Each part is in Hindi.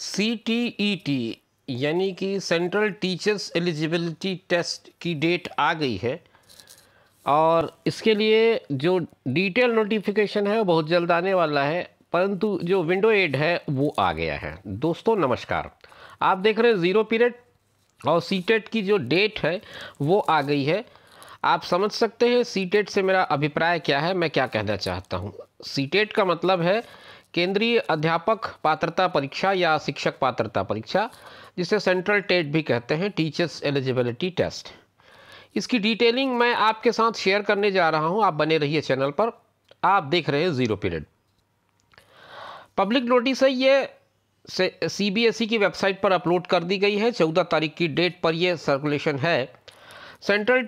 सी टी ई टी यानी कि सेंट्रल टीचर्स एलिजिबिलिटी टेस्ट की डेट आ गई है और इसके लिए जो डिटेल नोटिफिकेशन है वो बहुत जल्द आने वाला है परंतु जो विंडो एड है वो आ गया है दोस्तों नमस्कार आप देख रहे हैं ज़ीरो पीरियड और सी टेट e की जो डेट है वो आ गई है आप समझ सकते हैं सी टेट e से मेरा अभिप्राय क्या है मैं क्या कहना चाहता हूँ सी टेट e का मतलब है केंद्रीय अध्यापक पात्रता परीक्षा या शिक्षक पात्रता परीक्षा जिसे सेंट्रल टेट भी कहते हैं टीचर्स एलिजिबिलिटी टेस्ट इसकी डिटेलिंग मैं आपके साथ शेयर करने जा रहा हूं आप बने रहिए चैनल पर आप देख रहे हैं ज़ीरो पीरियड पब्लिक नोटिस है ये सी बी एस ई की वेबसाइट पर अपलोड कर दी गई है चौदह तारीख की डेट पर यह सर्कुलेशन है Central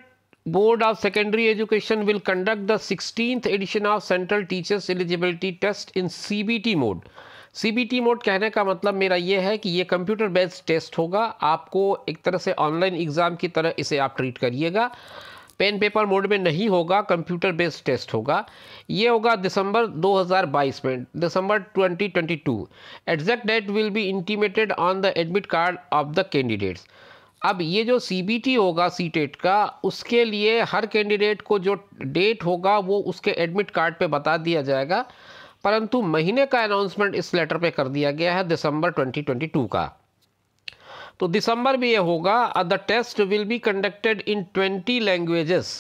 Board of Secondary Education will conduct the sixteen edition of Central teachers eligibility Test in C B T mode कहने का मतलब मेरा ये है कि ये कंप्यूटर बेस्ड टेस्ट होगा आपको एक तरह से ऑनलाइन एग्ज़ाम की तरह इसे आप ट्रीट करिएगा पेन पेपर मोड में नहीं होगा कंप्यूटर बेस्ड टेस्ट होगा ये होगा दिसंबर 2022 में दिसंबर 2022 exact date will be intimated on the admit card of the candidates अब ये जो सी होगा सी e का उसके लिए हर कैंडिडेट को जो डेट होगा वो उसके एडमिट कार्ड पे बता दिया जाएगा परंतु महीने का अनाउंसमेंट इस लेटर पे कर दिया गया है दिसंबर 2022 का तो दिसंबर में ये होगा the test will be conducted in 20 languages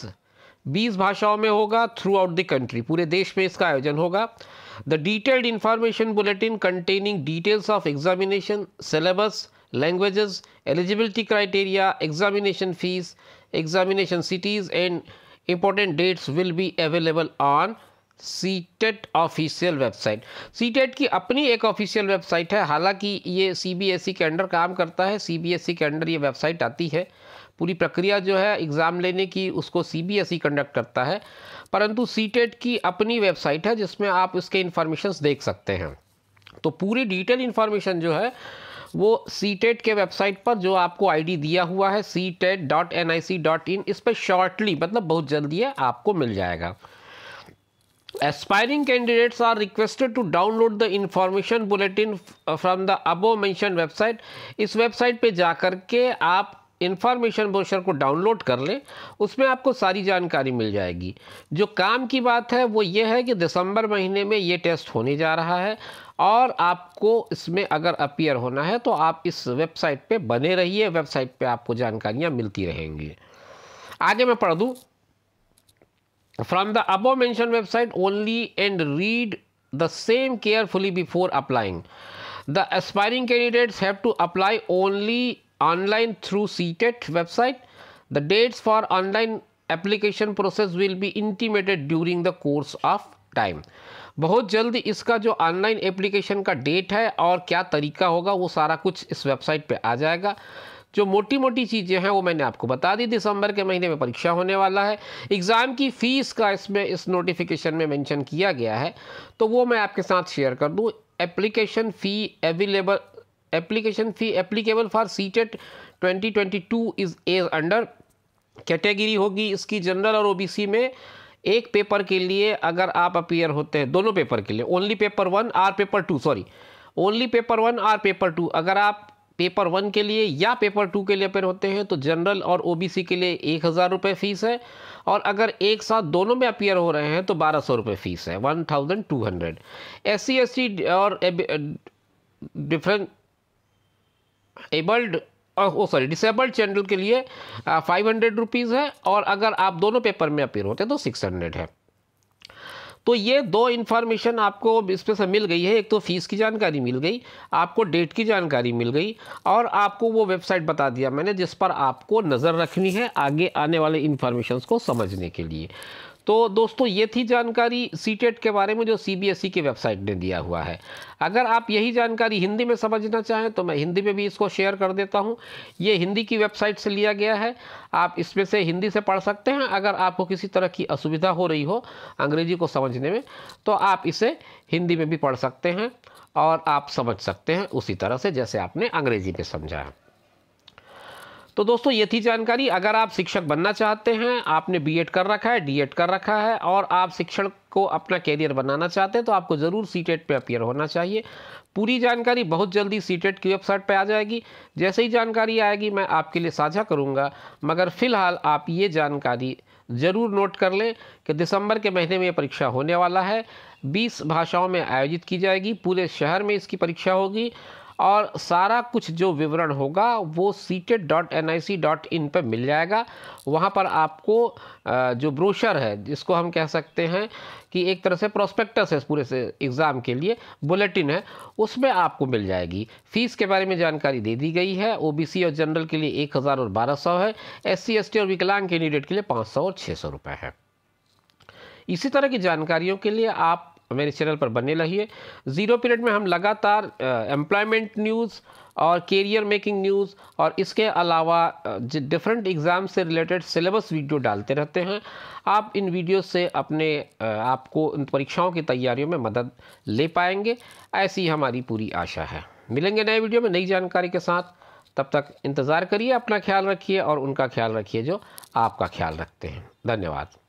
20 भाषाओं में होगा थ्रू आउट द कंट्री पूरे देश में इसका आयोजन होगा the detailed information bulletin containing details of examination syllabus languages, eligibility criteria, examination fees, examination cities and important dates will be available on CTET official website CTET की अपनी एक ऑफिशियल वेबसाइट है हालांकि ये सीबीएसई e के अंडर काम करता है सीबीएसई e के अंडर ये वेबसाइट आती है पूरी प्रक्रिया जो है एग्ज़ाम लेने की उसको सीबीएसई कंडक्ट e करता है परंतु सीटेट की अपनी वेबसाइट है जिसमें आप इसके इन्फॉर्मेशन देख सकते हैं तो पूरी डिटेल इन्फॉर्मेशन जो है वो सी e के वेबसाइट पर जो आपको आईडी दिया हुआ है CTET dot dot N I C in इस पर शॉर्टली मतलब बहुत जल्दी है आपको मिल जाएगा aspiring candidates are requested to download the information bulletin from the above mentioned website इस वेबसाइट पे जाकर के आप इन्फॉर्मेशन ब्रोशर को डाउनलोड कर लें उसमें आपको सारी जानकारी मिल जाएगी जो काम की बात है वो ये है कि दिसंबर महीने में ये टेस्ट होने जा रहा है और आपको इसमें अगर अपीयर होना है तो आप इस वेबसाइट पे बने रहिए वेबसाइट पे आपको जानकारियाँ मिलती रहेंगी आगे मैं पढ़ दूँ from the above mentioned website only and read the same carefully before applying the aspiring candidates have to apply only online through CTET e website. The dates for online application process will be intimated during the course of time. बहुत जल्द इसका जो ऑनलाइन एप्लीकेशन का डेट है और क्या तरीका होगा वो सारा कुछ इस वेबसाइट पे आ जाएगा जो मोटी मोटी चीज़ें हैं वो मैंने आपको बता दी दिसंबर के महीने में परीक्षा होने वाला है एग्ज़ाम की फ़ीस का इसमें इस नोटिफिकेशन में मेंशन किया गया है तो वो मैं आपके साथ शेयर कर दूँ application fee available application fee applicable for ctet 2022 is as under category होगी इसकी जनरल और ओबीसी में एक पेपर के लिए अगर आप अपीयर होते हैं दोनों पेपर के लिए only paper one or paper two sorry only paper one or paper two अगर आप पेपर वन के लिए या पेपर टू के लिए अपेयर होते हैं तो जनरल और ओबीसी के लिए एक हज़ार रुपये फ़ीस है और अगर एक साथ दोनों में अपीयर हो रहे हैं तो बारह सौ रुपये फ़ीस है one thousand two hundred S C और डिफरेंट एबल्ड ओ सॉरी डिसेबल्ड चैनल के लिए फाइव हंड्रेड रुपीज़ है और अगर आप दोनों पेपर में अपीयर होते हैं तो सिक्स हंड्रेड है तो ये दो इन्फॉर्मेशन आपको इसमें से मिल गई है एक तो फ़ीस की जानकारी मिल गई आपको डेट की जानकारी मिल गई और आपको वो वेबसाइट बता दिया मैंने जिस पर आपको नज़र रखनी है आगे आने वाले इन्फॉर्मेशन को समझने के लिए तो दोस्तों ये थी जानकारी सी e के बारे में जो सी e की वेबसाइट ने दिया हुआ है अगर आप यही जानकारी हिंदी में समझना चाहें तो मैं हिंदी में भी इसको शेयर कर देता हूँ ये हिंदी की वेबसाइट से लिया गया है आप इसमें से हिंदी से पढ़ सकते हैं अगर आपको किसी तरह की असुविधा हो रही हो अंग्रेजी को समझने में तो आप इसे हिंदी में भी पढ़ सकते हैं और आप समझ सकते हैं उसी तरह से जैसे आपने अंग्रेज़ी में समझा है तो दोस्तों ये थी जानकारी अगर आप शिक्षक बनना चाहते हैं आपने बीएड कर रखा है डीएड कर रखा है और आप शिक्षण को अपना कैरियर बनाना चाहते हैं तो आपको ज़रूर सी टेट पर अपियर होना चाहिए पूरी जानकारी बहुत जल्दी सी टेट की वेबसाइट पर आ जाएगी जैसे ही जानकारी आएगी मैं आपके लिए साझा करूँगा मगर फ़िलहाल आप ये जानकारी ज़रूर नोट कर लें कि दिसंबर के महीने में ये परीक्षा होने वाला है 20 भाषाओं में आयोजित की जाएगी पूरे शहर में इसकी परीक्षा होगी और सारा कुछ जो विवरण होगा वो TET dot N I C dot in पर मिल जाएगा वहाँ पर आपको जो ब्रोशर है जिसको हम कह सकते हैं कि एक तरह से प्रोस्पेक्टस है पूरे से एग्ज़ाम के लिए बुलेटिन है उसमें आपको मिल जाएगी फ़ीस के बारे में जानकारी दे दी गई है ओबीसी और जनरल के लिए एक हज़ार और बारह सौ है एस टी और विकलांग कैंडिडेट के लिए पाँच सौ और छः सौ रुपये है इसी तरह की जानकारियों के लिए आप तो मेरे चैनल पर बनने रहिए ज़ीरो पीरियड में हम लगातार एम्प्लॉयमेंट न्यूज़ और कैरियर मेकिंग न्यूज़ और इसके अलावा डिफरेंट एग्ज़ाम से रिलेटेड सिलेबस वीडियो डालते रहते हैं आप इन वीडियो से अपने आपको इन परीक्षाओं की तैयारियों में मदद ले पाएंगे ऐसी हमारी पूरी आशा है मिलेंगे नए वीडियो में नई जानकारी के साथ तब तक इंतज़ार करिए अपना ख्याल रखिए और उनका ख्याल रखिए जो आपका ख्याल रखते हैं धन्यवाद